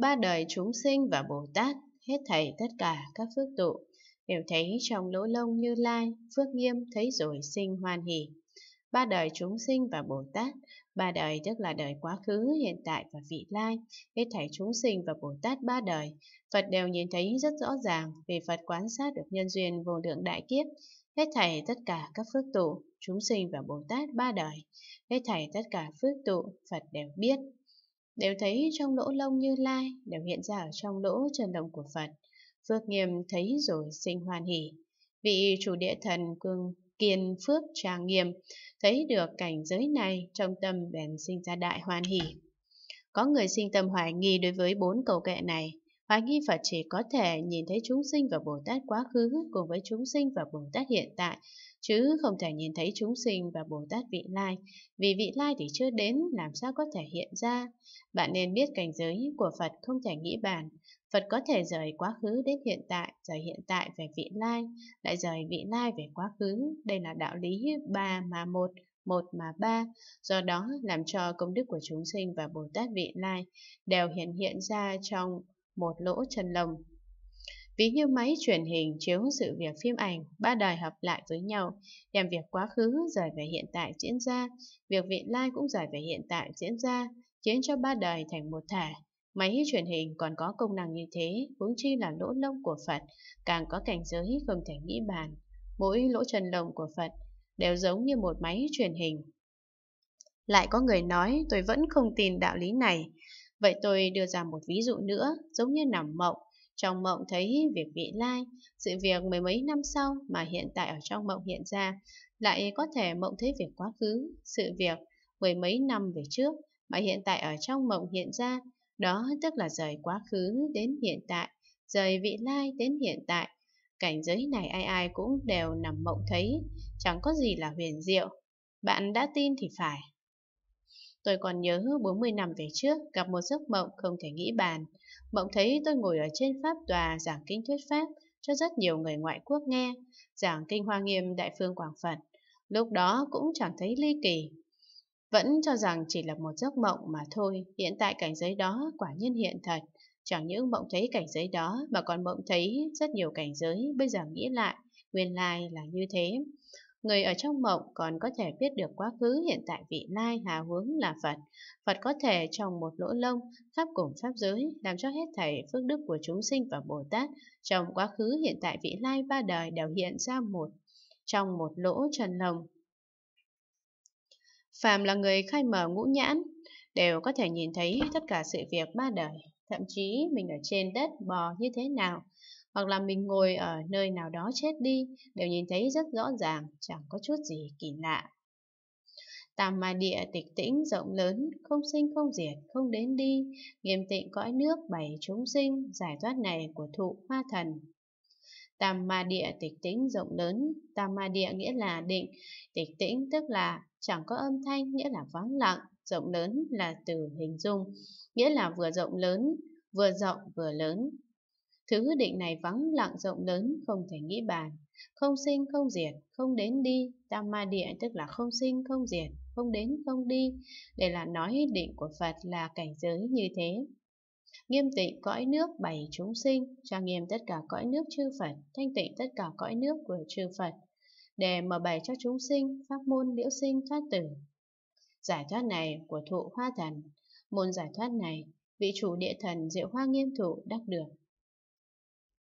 ba đời chúng sinh và Bồ Tát, hết thảy tất cả các phước tụ, đều thấy trong lỗ lông như lai, phước nghiêm thấy rồi sinh hoan hỷ. Ba đời chúng sinh và Bồ Tát, ba đời tức là đời quá khứ, hiện tại và vị lai, hết thảy chúng sinh và Bồ Tát ba đời, Phật đều nhìn thấy rất rõ ràng vì Phật quan sát được nhân duyên vô lượng đại kiếp, hết thảy tất cả các phước tụ, chúng sinh và Bồ Tát ba đời, hết thảy tất cả phước tụ, Phật đều biết đều thấy trong lỗ lông Như Lai đều hiện ra ở trong lỗ chân lông của Phật. Phước Nghiêm thấy rồi sinh hoan hỉ. Vị chủ địa thần cương kiên phước trang nghiêm, thấy được cảnh giới này trong tâm bèn sinh ra đại hoan hỉ. Có người sinh tâm hoài nghi đối với bốn cầu kệ này, hoài nghi Phật chỉ có thể nhìn thấy chúng sinh và Bồ Tát quá khứ cùng với chúng sinh và Bồ Tát hiện tại, chứ không thể nhìn thấy chúng sinh và Bồ Tát vị lai, vì vị lai thì chưa đến làm sao có thể hiện ra. Bạn nên biết cảnh giới của Phật không thể nghĩ bàn, Phật có thể rời quá khứ đến hiện tại, rời hiện tại về vị lai, lại rời vị lai về quá khứ, đây là đạo lý ba mà một một mà ba, do đó làm cho công đức của chúng sinh và Bồ Tát vị lai đều hiện hiện ra trong một lỗ chân lồng Ví như máy truyền hình chiếu sự việc phim ảnh, ba đời hợp lại với nhau, đem việc quá khứ rời về hiện tại diễn ra, việc vị lai cũng rời về hiện tại diễn ra, khiến cho ba đời thành một thể. Máy truyền hình còn có công năng như thế, huống chi là lỗ lông của Phật, càng có cảnh giới không thể nghĩ bàn. Mỗi lỗ chân lông của Phật đều giống như một máy truyền hình. Lại có người nói tôi vẫn không tin đạo lý này, vậy tôi đưa ra một ví dụ nữa, giống như nằm mộng, trong mộng thấy việc vị lai, sự việc mười mấy năm sau mà hiện tại ở trong mộng hiện ra, lại có thể mộng thấy việc quá khứ, sự việc mười mấy năm về trước mà hiện tại ở trong mộng hiện ra, đó tức là rời quá khứ đến hiện tại, rời vị lai đến hiện tại. Cảnh giới này ai ai cũng đều nằm mộng thấy, chẳng có gì là huyền diệu. Bạn đã tin thì phải, Tôi còn nhớ 40 năm về trước gặp một giấc mộng không thể nghĩ bàn. Mộng thấy tôi ngồi ở trên Pháp tòa giảng kinh thuyết Pháp cho rất nhiều người ngoại quốc nghe, giảng kinh Hoa Nghiêm Đại Phương Quảng Phật. Lúc đó cũng chẳng thấy ly kỳ. Vẫn cho rằng chỉ là một giấc mộng mà thôi, hiện tại cảnh giới đó quả nhiên hiện thật. Chẳng những mộng thấy cảnh giới đó mà còn mộng thấy rất nhiều cảnh giới bây giờ nghĩ lại, nguyên lai là như thế. Người ở trong mộng còn có thể biết được quá khứ, hiện tại, vị lai, hà hướng là Phật. Phật có thể trong một lỗ lông, khắp cùng pháp giới, làm cho hết thảy phước đức của chúng sinh và Bồ Tát. Trong quá khứ, hiện tại, vị lai, ba đời đều hiện ra một trong một lỗ trần lồng. Phạm là người khai mở ngũ nhãn, đều có thể nhìn thấy tất cả sự việc ba đời. Thậm chí mình ở trên đất bò như thế nào, hoặc là mình ngồi ở nơi nào đó chết đi đều nhìn thấy rất rõ ràng, chẳng có chút gì kỳ lạ. Tam ma địa tịch tĩnh rộng lớn, không sinh không diệt, không đến đi, nghiêm tịnh cõi nước bảy chúng sinh, giải thoát này của thụ hoa thần. Tam ma địa tịch tĩnh rộng lớn, tam ma địa nghĩa là định, tịch tĩnh tức là chẳng có âm thanh nghĩa là vắng lặng, rộng lớn là từ hình dung, nghĩa là vừa rộng lớn, vừa rộng vừa lớn, Thứ định này vắng lặng rộng lớn không thể nghĩ bàn. Không sinh không diệt, không đến đi, tam ma địa tức là không sinh không diệt, không đến không đi. Đây là nói định của Phật là cảnh giới như thế. Nghiêm tịnh cõi nước bày chúng sinh, cho nghiêm tất cả cõi nước chư Phật, thanh tịnh tất cả cõi nước của chư Phật. Để mở bày cho chúng sinh, pháp môn liễu sinh thoát tử. Giải thoát này của thụ hoa thần, môn giải thoát này, vị chủ địa thần diệu hoa nghiêm thụ đắc được